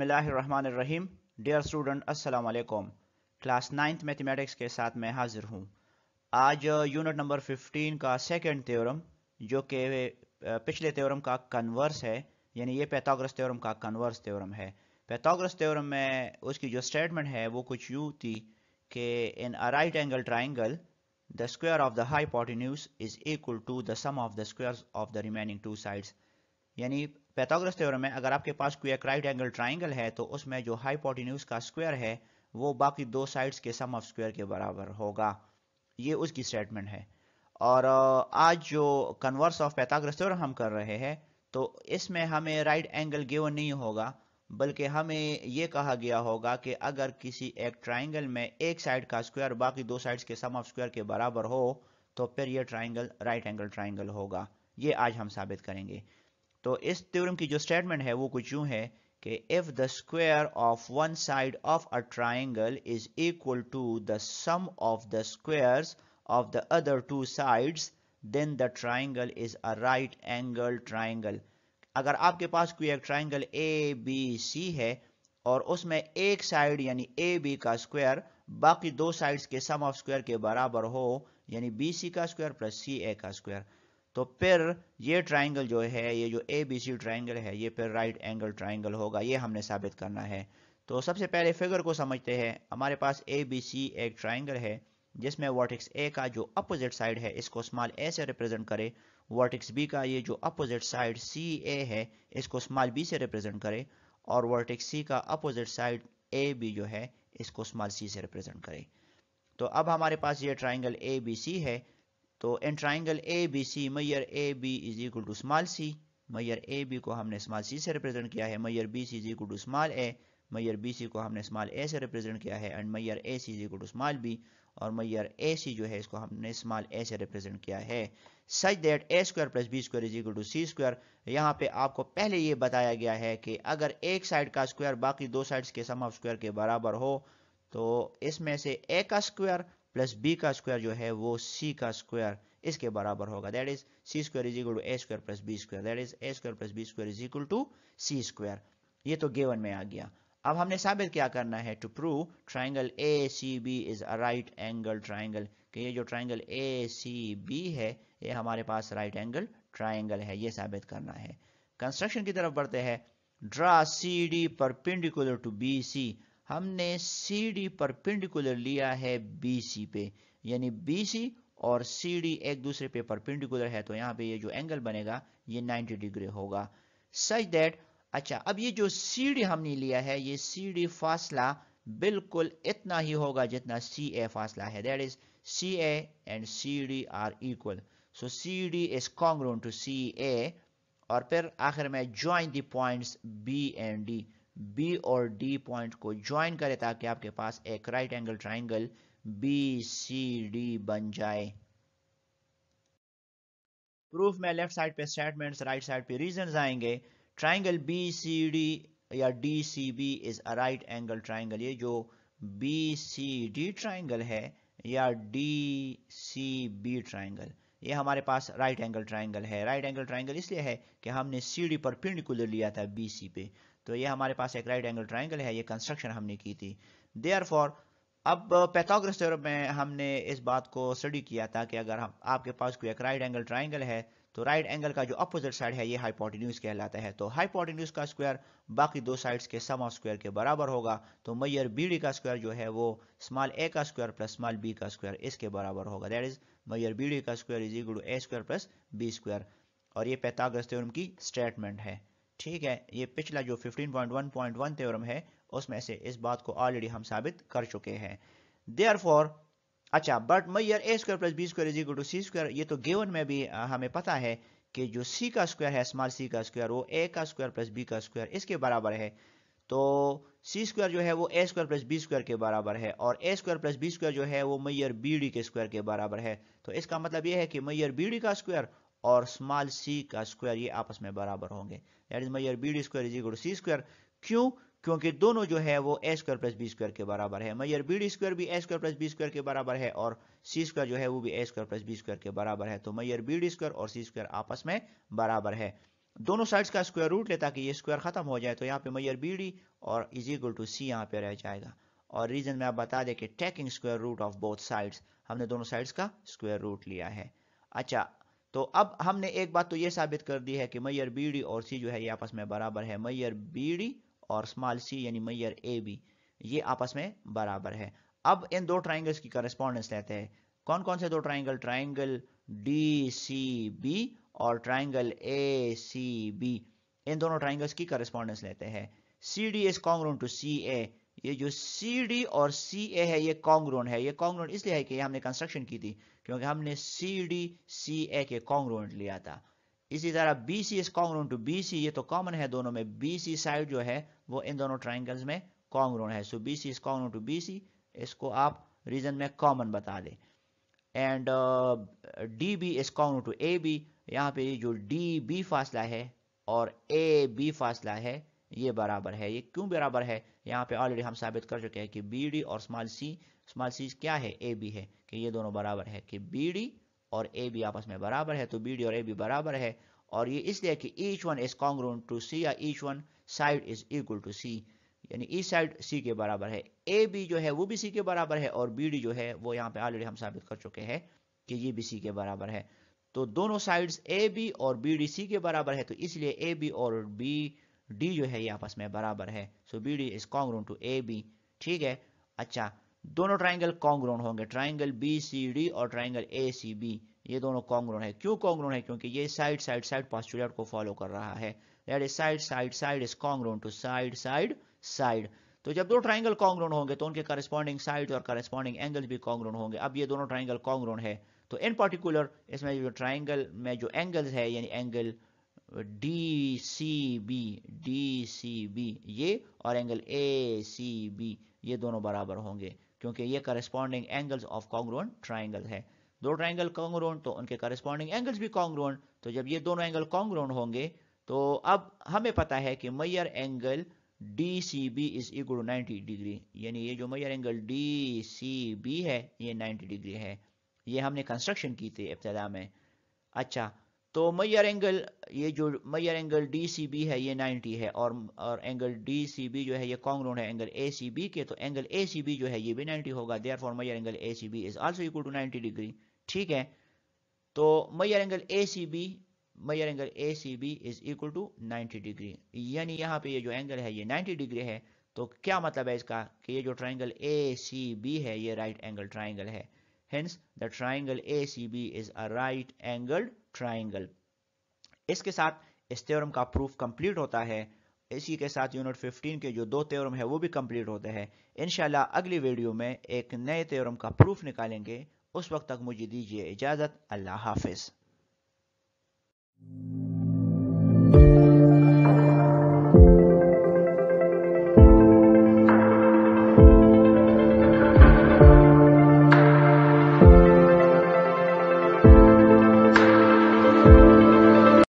बिसमीम dear student असलकुम class ninth mathematics के साथ मैं हाजिर हूँ आज यूनिट नंबर 15 का सेकेंड त्योरम जो कि uh, पिछले त्योरम का कन्वर्स है यानी ये पैथाग्रस त्योरम का कन्वर्स त्योरम है पैथाग्रस त्योरम में उसकी जो स्टेटमेंट है वो कुछ यू थी कि in a right angle triangle the square of the hypotenuse is equal to the sum of the squares of the remaining two sides यानी पैथोग्रस थ्योरम में अगर आपके पास कोई एक राइट एंगल ट्राइंगल है तो उसमें जो हाइपोटिन्यूज का स्क्वायर है वो बाकी दो साइड्स के सम ऑफ स्क्वायर के बराबर होगा ये उसकी स्टेटमेंट है और आज जो कन्वर्स ऑफ पैथागोरस थ्योरम हम कर रहे हैं तो इसमें हमें राइट एंगल गिवन नहीं होगा बल्कि हमें ये कहा गया होगा कि अगर किसी एक ट्राइंगल में एक साइड का स्क्वायर बाकी दो साइड्स के सम ऑफ स्क्वायर के बराबर हो तो फिर ये ट्राइंगल राइट एंगल ट्राइंगल होगा ये आज हम साबित करेंगे तो इस थ्योरम की जो स्टेटमेंट है वो कुछ यूं है कि if the square of one side of a triangle is equal to the sum of the squares of the other two sides then the triangle is a right angle triangle अगर आपके पास कोई एक ट्राइंगल ए बी सी है और उसमें एक side यानी A B का स्क्वायर बाकी दो साइड्स के सम ऑफ स्क्वायर के बराबर हो यानी बी सी का स्क्वायर प्लस सी ए का स्क्वायर तो फिर ये ट्राइंगल जो है ये जो ए बी सी ट्राइंगल है ये फिर राइट एंगल ट्राइंगल होगा ये हमने साबित करना है तो सबसे पहले फिगर को समझते हैं हमारे पास ए बी सी एक ट्राइंगल है जिसमें वर्टिक्स ए का जो अपोजिट साइड है इसको स्मॉल ए से रिप्रेजेंट करे वर्टिक्स बी का ये जो अपोजिट साइड सी ए है इसको स्मॉल बी से रिप्रेजेंट करे और वर्टिक्स सी का अपोजिट साइड ए बी जो है इसको स्मॉल सी से रिप्रेजेंट करे तो अब हमारे पास ये ट्राइंगल ए बी सी है तो an triangle A B C मैयर A B is equal to small C मैयर ए बी को हमने स्मॉल सी से रिप्रेजेंट किया है मैयर B C is equal to small A मैयर बी सी को हमने स्मॉल ए से रिप्रेजेंट किया है एंड मैयर A C is equal to small B और मैयर ए सी जो है इसको हमने स्मॉल ए से रिप्रेजेंट किया है such that A square plus B square is equal to C square यहाँ पे आपको पहले ये बताया गया है कि अगर एक साइड का स्क्वायर बाकी दो साइड्स के सम ऑफ स्क्वायर के बराबर हो तो इसमें से ए का स्क्वायर प्लस बी का स्क्वायर जो है वो सी का स्क्वायर इसके बराबर होगा that is C square is equal to A square plus B square that is A square plus B square is equal to C square ये तो गेवन में आ गया अब हमने साबित क्या करना है to prove triangle A C B is a right angle triangle कि ये जो ट्राइंगल ए सी बी है ये हमारे पास राइट एंगल ट्राइंगल है ये साबित करना है कंस्ट्रक्शन की तरफ बढ़ते हैं draw C D perpendicular to B C हमने सी डी परपेंडिकुलर लिया है बी सी पे यानी बी सी और सी डी एक दूसरे पे परपेंडिकुलर है तो यहाँ पे ये जो एंगल बनेगा ये 90 डिग्री होगा सच दैट अच्छा अब ये जो सी डी हमने लिया है ये सी डी फासला बिल्कुल इतना ही होगा जितना सी ए फासला है that is C A and C D are equal so C D is congruent to C A और फिर आखिर में join the points B and D B और डी पॉइंट को ज्वाइन करें ताकि आपके पास एक right angle triangle B C D बन जाए प्रूफ में लेफ्ट साइड पे स्टेटमेंट्स राइट साइड पे रीजन आएंगे ट्राइंगल बी सी डी या D C B is a right angle triangle ये जो बी सी डी ट्राइंगल है या डी सी बी ट्राइंगल ये हमारे पास राइट एंगल ट्राइंगल है राइट एंगल ट्राइंगल इसलिए है कि हमने सी डी पर पेंडिकुलर लिया था बी सी पे तो ये हमारे पास एक राइट एंगल ट्राइंगल है ये कंस्ट्रक्शन हमने की थी देयर फॉर अब पैथोग्रस थ्योरम में हमने इस बात को स्टडी किया था कि अगर हम आपके पास कोई एक राइट एंगल ट्राइंगल है तो राइट एंगल का जो अपोजिट साइड है ये हाइपोटिन्यूज कहलाता है तो हाइपोटिन्यूज का स्क्वायर बाकी दो साइड्स के सम ऑफ स्क्वायर के बराबर होगा तो मैयर बी डी का स्क्वायर जो है वो स्मॉल ए का स्क्वायर प्लस स्मॉल बी का स्क्वायर इसके बराबर होगा दैट इज मैयर बी डी का square is equal to A square plus B square और ये पैथागोरस थ्योरम की स्टेटमेंट है ठीक है ये पिछला जो 15.1.1 थ्योरम है उसमें से इस बात को ऑलरेडी हम साबित कर चुके हैं देयर फॉर अच्छा बट मैयर A square plus B square equal to C square ये तो गेवन में भी हमें पता है कि जो सी का स्क्वायर है स्मॉल सी का स्क्वायर वो ए का स्क्वायर प्लस बी का स्क्वायर इसके बराबर है तो सी स्क्वायर जो है वो A square plus B square के बराबर है और A square plus B square जो है वो मैयर बी डी के स्क्वायर के बराबर है तो इसका मतलब ये है कि मैयर बी डी का स्क्वायर और स्मॉल सी का स्क्वायर ये आपस में बराबर होंगे दैट इज माई B D square is equal to C square क्यों क्योंकि दोनों जो है वो A square plus B square के बराबर है मैयर बी डी स्क्वायर भी A square plus B square के बराबर है और सी स्क्वायर जो है वो भी A square plus B square के बराबर है तो मैयर बी डी स्क्वायर और सी स्क्वायर आपस में बराबर है दोनों साइड्स का स्क्वायर रूट लेता कि ये स्क्वायर खत्म हो जाए तो यहाँ पे मैयर बी डी और इज इक्वल टू सी यहाँ पे रह जाएगा और रीजन में आप बता दें कि taking square root of both sides हमने दोनों साइड्स का स्क्वायर रूट लिया है अच्छा तो अब हमने एक बात तो ये साबित कर दी है कि मैयर बी डी और सी जो है ये आपस में बराबर है मैयर बी डी और स्मॉल सी यानी मैयर ए बी ये आपस में बराबर है अब इन दो ट्राइंगल्स की करस्पॉन्डेंस लेते हैं कौन कौन से दो triangle triangle D C B और ट्राइंगल ए सी बी इन दोनों ट्राइंगल्स की करस्पॉन्डेंस लेते हैं C D is congruent to C A ये जो सी डी और सी ए है ये कॉन्ग्रोन है ये कॉन्ग्रोन इसलिए है कि हमने कंस्ट्रक्शन की थी क्योंकि हमने सी डी सी ए के कॉन्ग्रोन लिया था इसी तरह B C is congruent to B C ये तो कॉमन है दोनों में बी सी साइड जो है वो इन दोनों ट्राइंगल्स में कॉन्ग्रोन है so B C is congruent to B C इसको आप रीजन में कॉमन बता दें and D B is congruent to A B यहाँ पे जो डी बी फासला है और ए बी फासला है ये बराबर है ये क्यों बराबर है यहाँ पे ऑलरेडी हम साबित कर चुके हैं कि बी डी और स्मॉल सी स्मॉल सी क्या है ए बी है कि ये दोनों बराबर है कि बी डी और ए बी आपस में बराबर है तो बी डी और ए बी बराबर है और ये इसलिए कि each one is congruent to C या each one side is equal to C यानी ई साइड सी के बराबर है ए बी जो है वो भी सी के बराबर है और बी डी जो है वो यहाँ पे ऑलरेडी हम साबित कर चुके हैं कि ये भी सी के बराबर है तो दोनों साइड्स ए बी और बी डी सी के बराबर है तो इसलिए ए बी और बी डी जो है ये आपस में बराबर है so B D is congruent to A B ठीक है अच्छा दोनों ट्राइंगल कॉन्ग्रोन होंगे ट्राइंगल बी सी डी और ट्राइंगल ए सी बी ये दोनों कॉन्ग्रोन है क्यों कॉन्ग्रोन है क्योंकि ये साइड साइड साइड पॉस्टुलेट को फॉलो कर रहा है that is side side side is congruent to side side side तो जब दो ट्राइंगल कॉन्ग्रोन होंगे तो उनके करस्पॉन्डिंग साइड और करस्पॉन्डिंग एंगल भी कॉन्ग्रोन होंगे अब ये दोनों ट्राइंगल कॉन्ग्रोन है तो इन पर्टिकुलर इसमें जो ट्राइंगल में जो एंगल्स है यानी angle D C B D C B ये और एंगल ए सी बी ये दोनों बराबर होंगे क्योंकि ये corresponding angles of congruent triangle है दो ट्राइंगल कॉन्ग्रोन तो उनके करस्पॉन्डिंग एंगल्स भी कॉन्ग्रोन तो जब ये दोनों एंगल कॉन्ग्रोन होंगे तो अब हमें पता है कि मैयर angle D C B is equal to ninety degree यानी ये जो मैयर एंगल डी सी बी है ये नाइन्टी डिग्री है ये हमने कंस्ट्रक्शन की थी इब्तदा में अच्छा तो मैयर एंगल ये जो मैयर एंगल डी है ये 90 है और और एंगल डी जो है ये कॉन्ग्रोन है एंगल ए के तो एंगल ए जो है ये भी 90 होगा देयर फॉर मैयर angle A C B is also equal to 90 degree ठीक है तो मैयर एंगल ए सी बी मैयर angle A C B is equal to 90 degree यानी यहाँ पे ये जो एंगल है ये 90 डिग्री है तो क्या मतलब है इसका कि ये जो ट्राइंगल ए सी बी है ये राइट एंगल ट्राइंगल है triangle A C B is a right angled triangle इसके साथ इस थ्योरम का प्रूफ कंप्लीट होता है इसी के साथ यूनिट 15 के जो दो थ्योरम है वो भी कंप्लीट होते हैं इनशाला अगली वीडियो में एक नए थ्योरम का प्रूफ निकालेंगे उस वक्त तक मुझे दीजिए इजाज़त अल्लाह हाफिज़